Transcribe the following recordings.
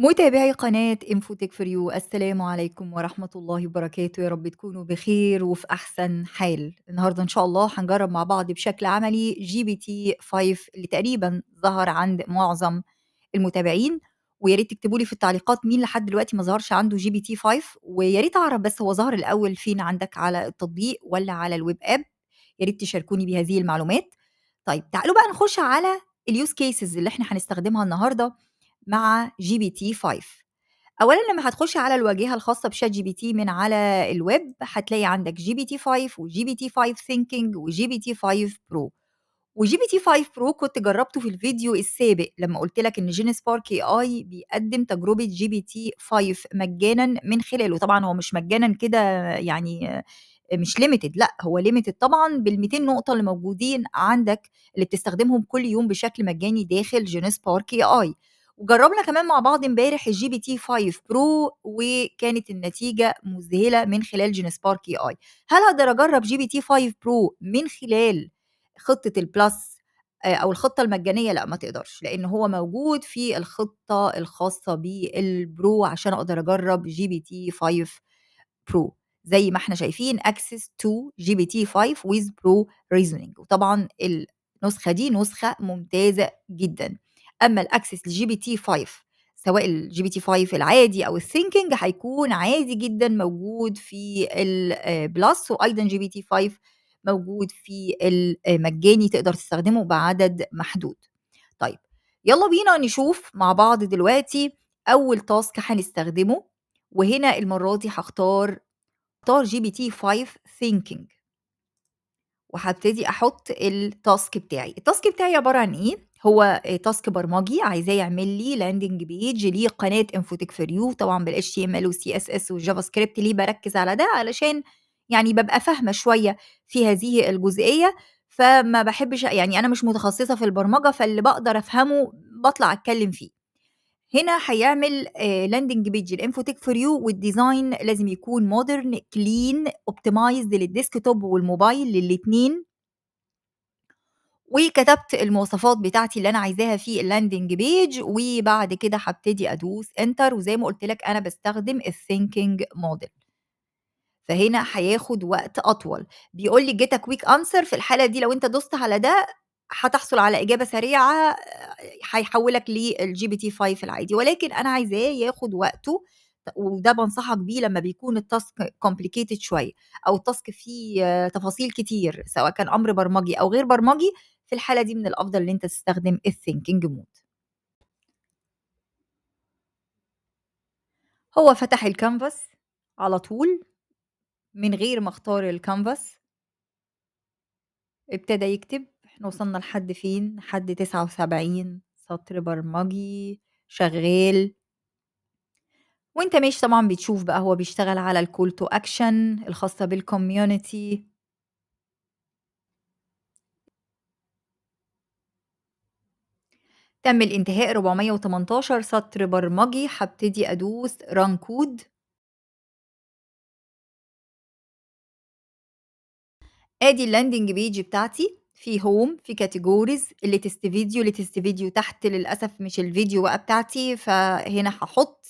متابعي قناة انفوتك فور يو السلام عليكم ورحمة الله وبركاته يا رب تكونوا بخير وفي أحسن حال النهاردة إن شاء الله هنجرب مع بعض بشكل عملي جي بي تي 5 اللي تقريبا ظهر عند معظم المتابعين ويا ريت تكتبوا لي في التعليقات مين لحد دلوقتي ما ظهرش عنده جي بي تي 5 ويا ريت اعرف بس هو ظهر الاول فين عندك على التطبيق ولا على الويب اب يا ريت تشاركوني بهذه المعلومات طيب تعالوا بقى نخش على اليوز كيسز اللي احنا هنستخدمها النهارده مع جي بي تي 5 اولا لما هتخش على الواجهه الخاصه بشات جي بي تي من على الويب هتلاقي عندك جي بي تي 5 وجي بي تي 5 ثينكينج وجي بي تي 5 برو وجي بي تي 5 برو كنت جربته في الفيديو السابق لما قلت لك ان جين سبارك اي اي بيقدم تجربه جي بي تي 5 مجانا من خلاله طبعا هو مش مجانا كده يعني مش ليميتد لا هو ليميتد طبعا بال 200 نقطه اللي موجودين عندك اللي بتستخدمهم كل يوم بشكل مجاني داخل جينيس بارك اي اي وجربنا كمان مع بعض امبارح الجي بي تي 5 برو وكانت النتيجه مذهله من خلال سبارك اي اي هل هقدر اجرب جي بي تي 5 برو من خلال خطه البلس آه، او الخطه المجانيه لا ما تقدرش لان هو موجود في الخطه الخاصه بالبرو عشان اقدر اجرب جي بي تي 5 برو زي ما احنا شايفين اكسس تو جي بي تي 5 ويز برو ريزونينج وطبعا النسخه دي نسخه ممتازه جدا اما الاكسس لجي بي تي 5 سواء الجي بي تي 5 العادي او الثينكينج هيكون عادي جدا موجود في البلس آه، وايضا جي بي تي 5 موجود في المجاني آه، تقدر تستخدمه بعدد محدود طيب يلا بينا نشوف مع بعض دلوقتي اول تاسك هنستخدمه وهنا المره دي هختار اختار جي بي تي 5 ثينكينج وهبتدي احط التاسك بتاعي التاسك بتاعي عباره عن ايه هو تاسك برمجي عايزاه يعمل لي لاندنج بيج ليه قناه انفوتك فور يو طبعا بالاتش تي ام ال والسي اس اس والجافا سكريبت ليه بركز على ده علشان يعني ببقى فاهمه شويه في هذه الجزئيه فما بحبش يعني انا مش متخصصه في البرمجه فاللي بقدر افهمه بطلع اتكلم فيه هنا هيعمل لاندنج بيج الانفوتك فور يو والديزاين لازم يكون مودرن كلين اوبتمايزد للديسك توب والموبايل للاثنين وكتبت المواصفات بتاعتي اللي انا عايزاها في اللاندنج بيج وبعد كده هبتدي ادوس انتر وزي ما قلت لك انا بستخدم الثينكينج موديل فهنا هياخد وقت اطول بيقول لي جيت كويك انسر في الحاله دي لو انت دوست على ده هتحصل على اجابه سريعه آه، هيحولك للجي بي تي 5 العادي ولكن انا عايزاه ياخد وقته وده بنصحك بيه لما بيكون التاسك كومبليكيتد شويه او التاسك فيه آه، تفاصيل كتير سواء كان امر برمجي او غير برمجي في الحالة دي من الأفضل إن أنت تستخدم الثينكينج مود هو فتح الكانفاس على طول من غير ما اختار الكانفاس ابتدى يكتب احنا وصلنا لحد فين لحد تسعة وسبعين سطر برمجي شغال وانت ماشي طبعا بتشوف بقى هو بيشتغل على الكول تو اكشن الخاصه بالكوميونتي تم الانتهاء 418 سطر برمجي هبتدي أدوس ران كود ادي اللاندنج بيج بتاعتي في هوم في كاتيجوريز اللي تست فيديو اللي تست فيديو تحت للاسف مش الفيديو بقى بتاعتي فهنا هحط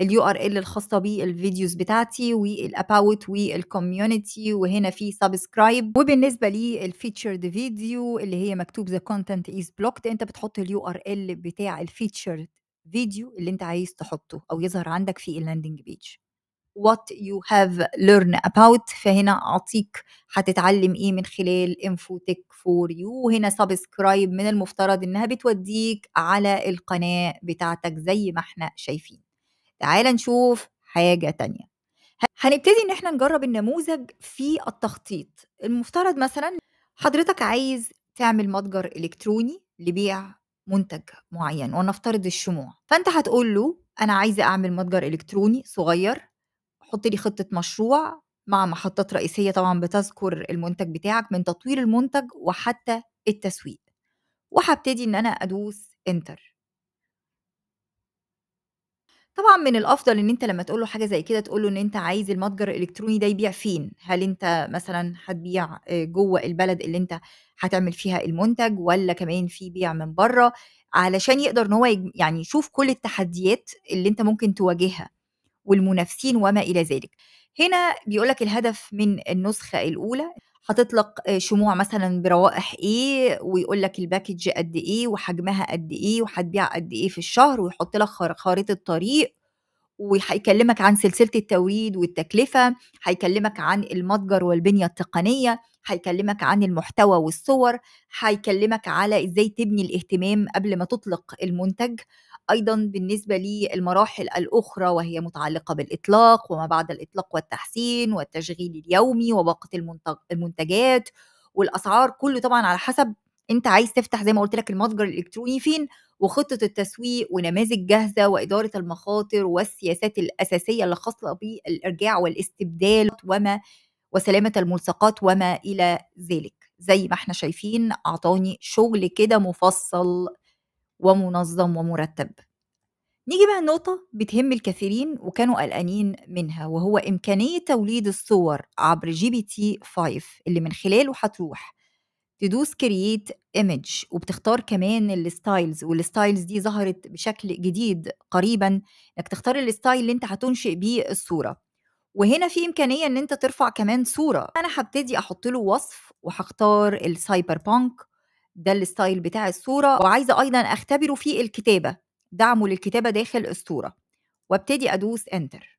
اليو ار ال الخاصه بالفيديوز الفيديوز بتاعتي والاباوت والكوميونتي وهنا في سبسكرايب وبالنسبه للفيتشرد فيديو اللي هي مكتوب ذا كونتنت از بلوكت انت بتحط اليو ار ال بتاع الفيتشرد فيديو اللي انت عايز تحطه او يظهر عندك في اللاندنج بيج what you have learned about فهنا أعطيك هتتعلم إيه من خلال انفوتك فور يو وهنا سبسكرايب من المفترض إنها بتوديك على القناة بتاعتك زي ما احنا شايفين تعال نشوف حاجة تانية هنبتدي إن احنا نجرب النموذج في التخطيط المفترض مثلا حضرتك عايز تعمل متجر إلكتروني لبيع منتج معين ونفترض الشموع فأنت هتقول له أنا عايزة أعمل متجر إلكتروني صغير حط لي خطه مشروع مع محطات رئيسيه طبعا بتذكر المنتج بتاعك من تطوير المنتج وحتى التسويق وهبتدي ان انا ادوس انتر طبعا من الافضل ان انت لما تقول له حاجه زي كده تقول له ان انت عايز المتجر الالكتروني ده يبيع فين هل انت مثلا هتبيع آه، جوه البلد اللي انت هتعمل فيها المنتج ولا كمان في بيع من بره علشان يقدر ان هو يعني يشوف كل التحديات اللي انت ممكن تواجهها والمنافسين وما إلى ذلك هنا بيقولك الهدف من النسخة الأولى هتطلق آه، شموع مثلا بروائح ايه ويقول لك الباكج قد ايه وحجمها قد ايه وهتبيع قد ايه في الشهر ويحط لك خريطه طريق وهيكلمك عن سلسله التوريد والتكلفه هيكلمك عن المتجر والبنيه التقنيه هيكلمك عن المحتوى والصور هيكلمك على ازاي تبني الاهتمام قبل ما تطلق المنتج ايضا بالنسبه للمراحل الاخرى وهي متعلقه بالاطلاق وما بعد الاطلاق والتحسين والتشغيل اليومي وباقه المنتجات والاسعار كله طبعا على حسب انت عايز تفتح زي ما قلت لك المتجر الالكتروني فين وخطه التسويق ونماذج جاهزه واداره المخاطر والسياسات الاساسيه اللي خاصه بالارجاع والاستبدال وما وسلامه الملصقات وما الى ذلك زي ما احنا شايفين اعطاني شغل كده مفصل ومنظم ومرتب نيجي بقى النقطة بتهم الكثيرين وكانوا قلقانين منها وهو إمكانية توليد الصور عبر جي بي تي 5 اللي من خلاله هتروح تدوس كرييت ايمج وبتختار كمان الستايلز والستايلز دي ظهرت بشكل جديد قريبا انك تختار الستايل اللي انت هتنشئ بيه الصوره وهنا في امكانيه ان انت ترفع كمان صوره انا هبتدي احط له وصف وهختار السايبر بانك ده الستايل بتاع الصورة وعايزة أيضا أختبره في الكتابة دعمه للكتابة داخل الصورة وابتدي أدوس انتر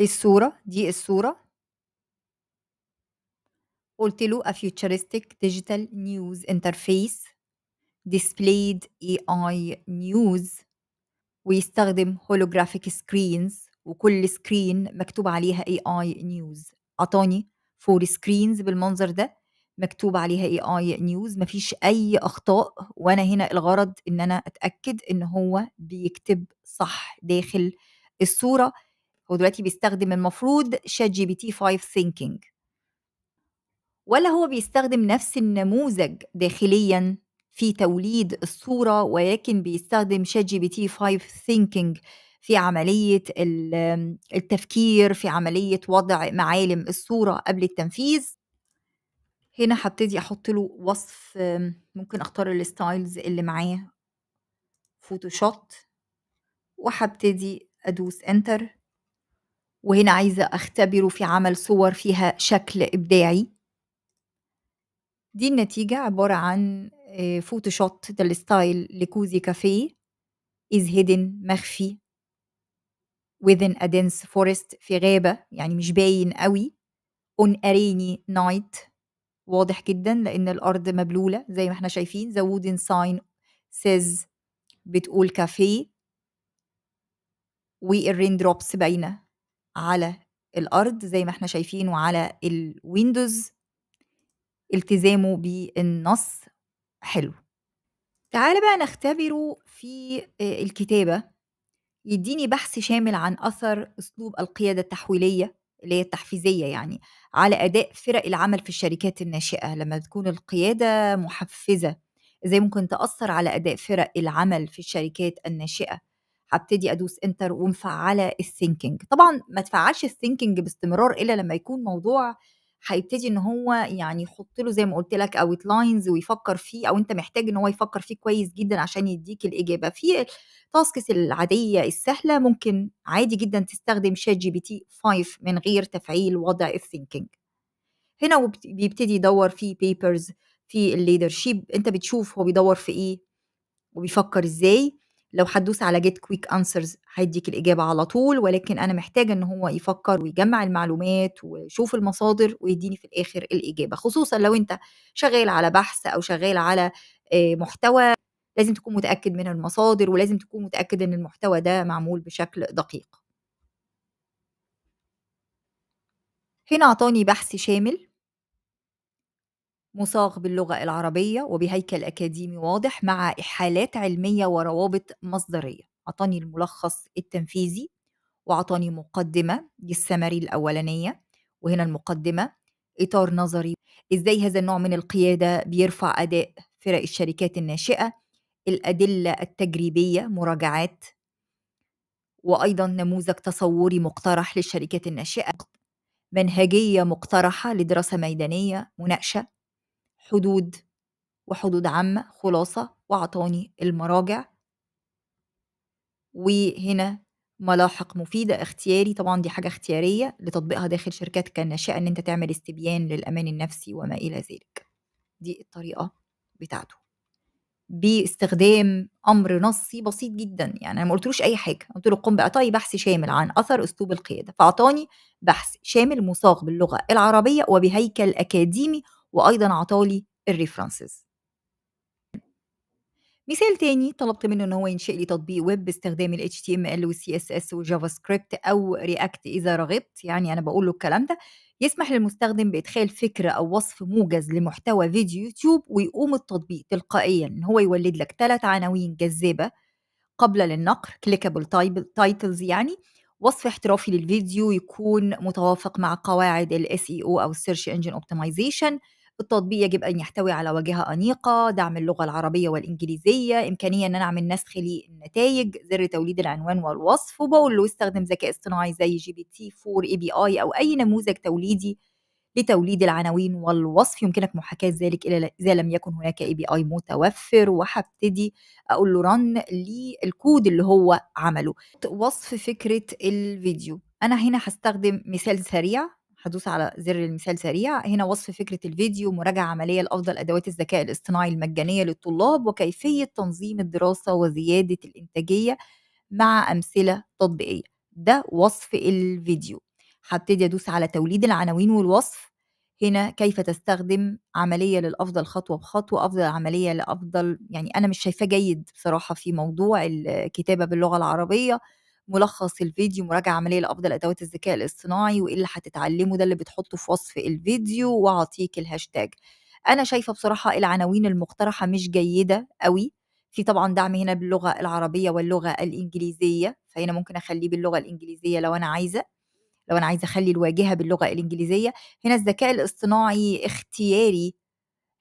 الصورة دي الصورة قلت له a futuristic digital news interface displayed AI news ويستخدم holographic screens وكل سكرين مكتوب عليها AI news أعطاني فور سكرينز بالمنظر ده مكتوب عليها اي اي نيوز مفيش اي اخطاء وانا هنا الغرض ان انا اتاكد ان هو بيكتب صح داخل الصوره هو دلوقتي بيستخدم المفروض شات جي بي تي 5 ثينكينج ولا هو بيستخدم نفس النموذج داخليا في توليد الصوره ولكن بيستخدم شات جي بي تي 5 ثينكينج في عمليه آمم، التفكير في عمليه وضع معالم الصوره قبل التنفيذ هنا هبتدي احط له وصف آمم، ممكن اختار الستايلز اللي معاه فوتوشوت وهبتدي ادوس انتر وهنا عايزه اختبره في عمل صور فيها شكل ابداعي دي النتيجه عباره عن فوتوشوت ده الستايل لكوزي كافيه از هيدن مخفي within a dense forest في غابة يعني مش باين قوي on a rainy night واضح جدا لأن الأرض مبلولة زي ما احنا شايفين the wooden sign says بتقول كافيه والرين دروبس باينة على الأرض زي ما احنا شايفين وعلى الويندوز التزامه بالنص حلو تعال بقى نختبره في آه، الكتابة يديني بحث شامل عن أثر أسلوب القيادة التحويلية اللي هي التحفيزية يعني على أداء فرق العمل في الشركات الناشئة لما تكون القيادة محفزة إزاي ممكن تأثر على أداء فرق العمل في الشركات الناشئة هبتدي أدوس إنتر ومفعلة الثينكينج طبعا ما تفعلش الثينكينج باستمرار إلا لما يكون موضوع هيبتدي ان هو يعني يحط له زي ما قلت لك اوت لاينز ويفكر فيه او انت محتاج ان هو يفكر فيه كويس جدا عشان يديك الاجابه في التاسكس العاديه السهله ممكن عادي جدا تستخدم شات جي بي تي 5 من غير تفعيل وضع الثينكينج هنا بيبتدي يدور في بيبرز في الليدرشيب انت بتشوف هو بيدور في ايه وبيفكر ازاي لو حدوس على جيت كويك انسرز هيديك الاجابه على طول ولكن انا محتاجه ان هو يفكر ويجمع المعلومات ويشوف المصادر ويديني في الاخر الاجابه خصوصا لو انت شغال على بحث او شغال على آه، محتوى لازم تكون متاكد من المصادر ولازم تكون متاكد ان المحتوى ده معمول بشكل دقيق هنا اعطاني بحث شامل مصاغ باللغة العربية وبهيكل أكاديمي واضح مع إحالات علمية وروابط مصدرية أعطاني الملخص التنفيذي وأعطاني مقدمة للسمري الأولانية وهنا المقدمة إطار نظري إزاي هذا النوع من القيادة بيرفع أداء فرق الشركات الناشئة الأدلة التجريبية مراجعات وأيضا نموذج تصوري مقترح للشركات الناشئة منهجية مقترحة لدراسة ميدانية مناقشة حدود وحدود عامة خلاصة وأعطاني المراجع وهنا ملاحق مفيدة اختياري طبعا دي حاجة اختيارية لتطبيقها داخل شركاتك الناشئة ان انت تعمل استبيان للأمان النفسي وما إلى ذلك دي الطريقة بتاعته باستخدام امر نصي بسيط جدا يعني انا ما قلتلوش اي حاجه قلت له قم باعطائي طيب بحث شامل عن اثر اسلوب القياده فاعطاني بحث شامل مصاغ باللغه العربيه وبهيكل اكاديمي وايضا عطالي الريفرنسز مثال تاني طلبت منه ان هو ينشئ لي تطبيق ويب باستخدام ال HTML وال CSS والجافا سكريبت او React اذا رغبت يعني انا بقول له الكلام ده يسمح للمستخدم بادخال فكره او وصف موجز لمحتوى فيديو يوتيوب ويقوم التطبيق تلقائيا ان هو يولد لك ثلاث عناوين جذابه قبل للنقر كليكابل تايتلز يعني وصف احترافي للفيديو يكون متوافق مع قواعد ال SEO او او السيرش انجن اوبتمايزيشن التطبيق يجب أن يحتوي على واجهة أنيقة دعم اللغة العربية والإنجليزية إمكانية أن أنا أعمل نسخ للنتائج زر توليد العنوان والوصف وبقول له استخدم ذكاء اصطناعي زي جي بي تي 4 اي بي اي أو أي نموذج توليدي لتوليد العناوين والوصف يمكنك محاكاة ذلك إذا لم يكن هناك اي بي اي متوفر وهبتدي أقول له رن للكود اللي هو عمله وصف فكرة الفيديو أنا هنا هستخدم مثال سريع هدوس على زر المثال سريع هنا وصف فكرة الفيديو مراجعة عملية لأفضل أدوات الذكاء الاصطناعي المجانية للطلاب وكيفية تنظيم الدراسة وزيادة الإنتاجية مع أمثلة تطبيقية ده وصف الفيديو هبتدي أدوس على توليد العناوين والوصف هنا كيف تستخدم عملية للأفضل خطوة بخطوة أفضل عملية لأفضل يعني أنا مش شايفاه جيد بصراحة في موضوع الكتابة باللغة العربية ملخص الفيديو مراجعه عمليه لافضل ادوات الذكاء الاصطناعي وايه اللي هتتعلمه ده اللي بتحطه في وصف الفيديو واعطيك الهاشتاج انا شايفه بصراحه العناوين المقترحه مش جيده قوي في طبعا دعم هنا باللغه العربيه واللغه الانجليزيه فهنا ممكن اخليه باللغه الانجليزيه لو انا عايزه لو انا عايزه اخلي الواجهه باللغه الانجليزيه هنا الذكاء الاصطناعي اختياري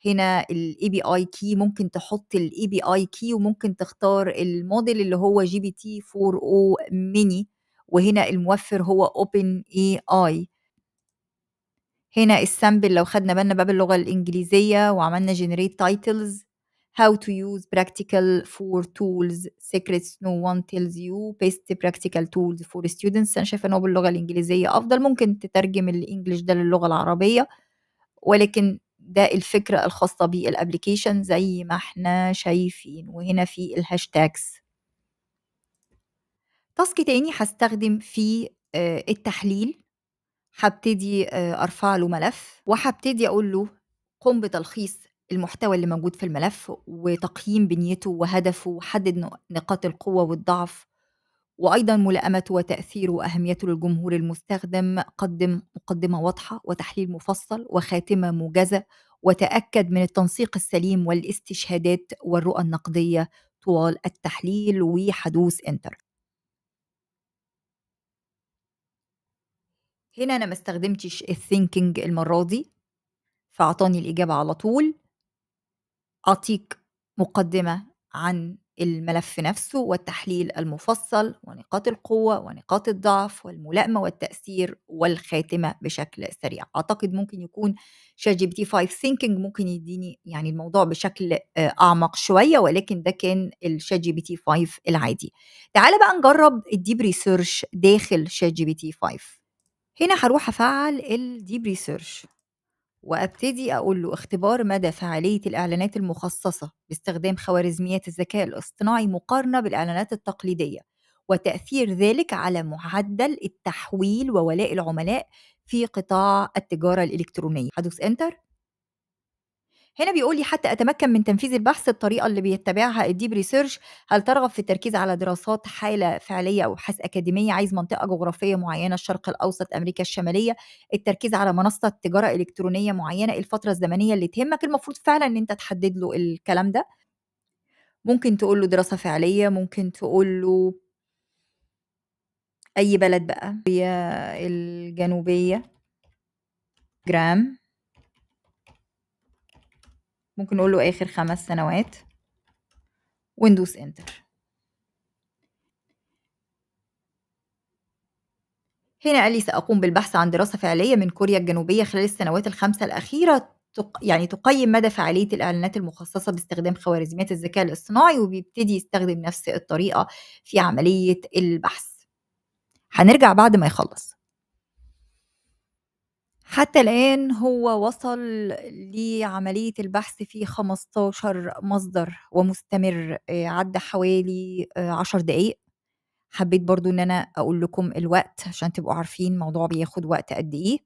هنا الاي بي اي كي ممكن تحط الاي بي اي كي وممكن تختار الموديل اللي هو جي بي تي 4 او ميني وهنا الموفر هو اوبن اي اي هنا السامبل لو خدنا بالنا باب اللغه الانجليزيه وعملنا جنريت تايتلز how to use practical for tools secrets no one tells you best practical tools for students انا شايفه ان هو باللغه الانجليزيه افضل ممكن تترجم الانجليش ده للغه العربيه ولكن ده الفكرة الخاصة بالابليكيشن زي ما احنا شايفين وهنا في الهاشتاجز تاسك تاني هستخدم في آه، التحليل هبتدي آه، ارفع له ملف وهبتدي اقول له قم بتلخيص المحتوى اللي موجود في الملف وتقييم بنيته وهدفه وحدد نقاط القوة والضعف وأيضا ملائمة وتأثير وأهمية للجمهور المستخدم قدم مقدمة واضحة وتحليل مفصل وخاتمة موجزة وتأكد من التنسيق السليم والاستشهادات والرؤى النقدية طوال التحليل وحدوث انتر هنا أنا ما استخدمتش الثينكينج المرة دي فأعطاني الإجابة على طول أعطيك مقدمة عن الملف نفسه والتحليل المفصل ونقاط القوة ونقاط الضعف والملائمة والتأثير والخاتمة بشكل سريع أعتقد ممكن يكون شات جي بي تي 5 ثينكينج ممكن يديني يعني الموضوع بشكل آه، أعمق شوية ولكن ده كان الشات جي بي تي 5 العادي تعال بقى نجرب الديب ريسيرش داخل شات جي بي تي 5 هنا هروح أفعل الديب ريسيرش وابتدي اقول له اختبار مدى فعاليه الاعلانات المخصصه باستخدام خوارزميات الذكاء الاصطناعي مقارنه بالاعلانات التقليديه وتاثير ذلك على معدل التحويل وولاء العملاء في قطاع التجاره الالكترونيه. هدوس انتر هنا بيقول لي حتى أتمكن من تنفيذ البحث الطريقة اللي بيتبعها الديب ريسيرش هل ترغب في التركيز على دراسات حالة فعلية أو أبحاث أكاديمية عايز منطقة جغرافية معينة الشرق الأوسط أمريكا الشمالية التركيز على منصة تجارة إلكترونية معينة إيه الفترة الزمنية اللي تهمك المفروض فعلا إن أنت تحدد له الكلام ده ممكن تقول له دراسة فعلية ممكن تقول له أي بلد بقى الجنوبية جرام ممكن نقول له آخر خمس سنوات وندوس انتر هنا قال لي سأقوم بالبحث عن دراسة فعلية من كوريا الجنوبية خلال السنوات الخمسة الأخيرة تق... يعني تقيم مدى فعالية الإعلانات المخصصة باستخدام خوارزميات الذكاء الاصطناعي وبيبتدي يستخدم نفس الطريقة في عملية البحث هنرجع بعد ما يخلص حتى الآن هو وصل لعملية البحث في 15 مصدر ومستمر آه، عدى حوالي 10 آه، دقايق حبيت برضو إن أنا أقول لكم الوقت عشان تبقوا عارفين موضوع بياخد وقت قد إيه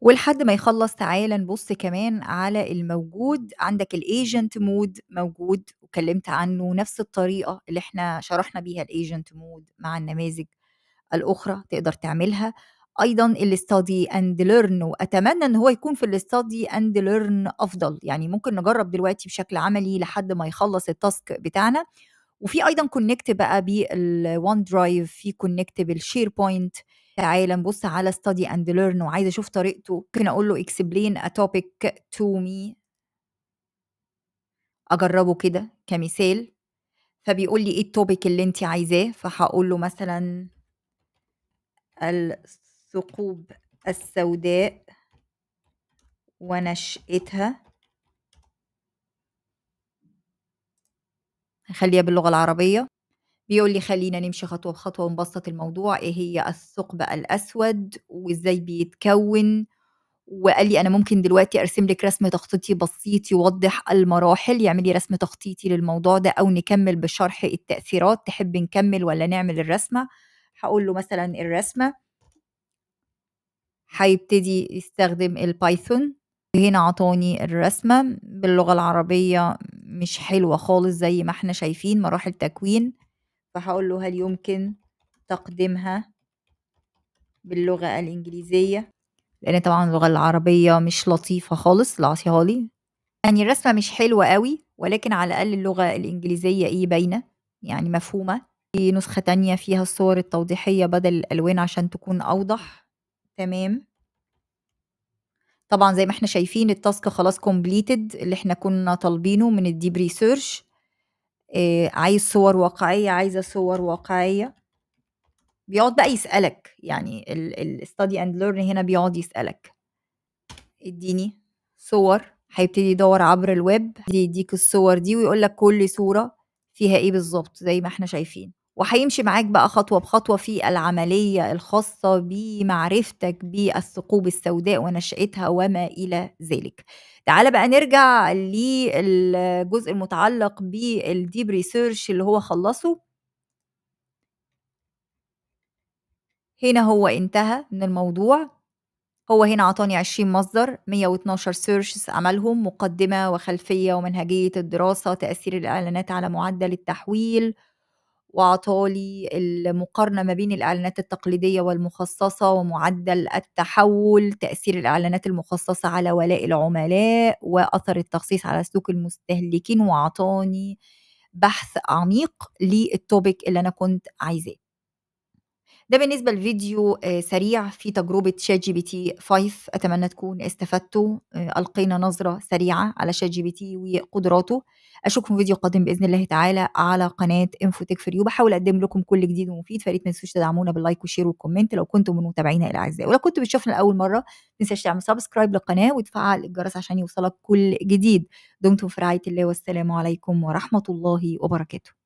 ولحد ما يخلص تعالى نبص كمان على الموجود عندك الايجنت مود موجود وكلمت عنه نفس الطريقة اللي احنا شرحنا بيها الايجنت مود مع النماذج الأخرى تقدر تعملها ايضا الاستادي اند ليرن واتمنى ان هو يكون في الاستادي اند ليرن افضل يعني ممكن نجرب دلوقتي بشكل عملي لحد ما يخلص التاسك بتاعنا وفي ايضا كونكت بقى بالون درايف في كونكت بالشير بوينت تعالى نبص على ستادي اند ليرن وعايزه اشوف طريقته ممكن اقول له اكسبلين ا توبيك تو مي اجربه كده كمثال فبيقول لي ايه التوبيك اللي انت عايزاه فهقول له مثلا الثقوب السوداء ونشأتها خليها باللغة العربية بيقول لي خلينا نمشي خطوة بخطوة ونبسط الموضوع ايه هي الثقب الأسود وازاي بيتكون وقال لي انا ممكن دلوقتي ارسم لك رسم تخطيطي بسيط يوضح المراحل يعملي رسم تخطيطي للموضوع ده او نكمل بشرح التاثيرات تحب نكمل ولا نعمل الرسمه هقول له مثلا الرسمه هيبتدي يستخدم البايثون هنا عطاني الرسمة باللغة العربية مش حلوة خالص زي ما احنا شايفين مراحل تكوين فهقول له هل يمكن تقديمها باللغة الإنجليزية لأن طبعا اللغة العربية مش لطيفة خالص اللي لي يعني الرسمة مش حلوة قوي ولكن على الأقل اللغة الإنجليزية إيه باينة يعني مفهومة في نسخة تانية فيها الصور التوضيحية بدل الألوان عشان تكون أوضح تمام. طبعًا زي ما إحنا شايفين التاسك خلاص كومبليتد اللي إحنا كنا طالبينه من الديب ريسيرش اه عايز صور واقعية، عايزة صور واقعية. بيقعد بقى يسألك، يعني ال اند and learn هنا بيقعد يسألك. ادّيني صور، هيبتدي يدوّر عبر الويب يدّيك الصور دي ويقول لك كل صورة فيها إيه بالظبط زي ما إحنا شايفين. وهيمشي معاك بقى خطوة بخطوة في العملية الخاصة بمعرفتك بالثقوب السوداء ونشأتها وما إلى ذلك تعال بقى نرجع للجزء المتعلق بالديب ريسيرش اللي هو خلصه هنا هو انتهى من الموضوع هو هنا عطاني 20 مصدر 112 سيرشز عملهم مقدمة وخلفية ومنهجية الدراسة تأثير الإعلانات على معدل التحويل وعطالي المقارنة ما بين الإعلانات التقليدية والمخصصة ومعدل التحول تأثير الإعلانات المخصصة على ولاء العملاء وأثر التخصيص على سلوك المستهلكين وأعطاني بحث عميق للتوبيك اللي أنا كنت عايزاه ده بالنسبة لفيديو آه، سريع في تجربة شات جي بي تي 5 أتمنى تكون استفدتوا آه، ألقينا نظرة سريعة على شات جي بي تي وقدراته اشوفكم في فيديو قادم باذن الله تعالى على قناه انفوتك يو بحاول اقدم لكم كل جديد ومفيد فريت ما تنسوش تدعمونا باللايك وشير والكومنت لو كنتم من متابعينا الاعزاء ولو كنت بتشوفنا لاول مره ما تنساش تعمل سبسكرايب للقناه وتفعل الجرس عشان يوصلك كل جديد دمتم في رعايه الله والسلام عليكم ورحمه الله وبركاته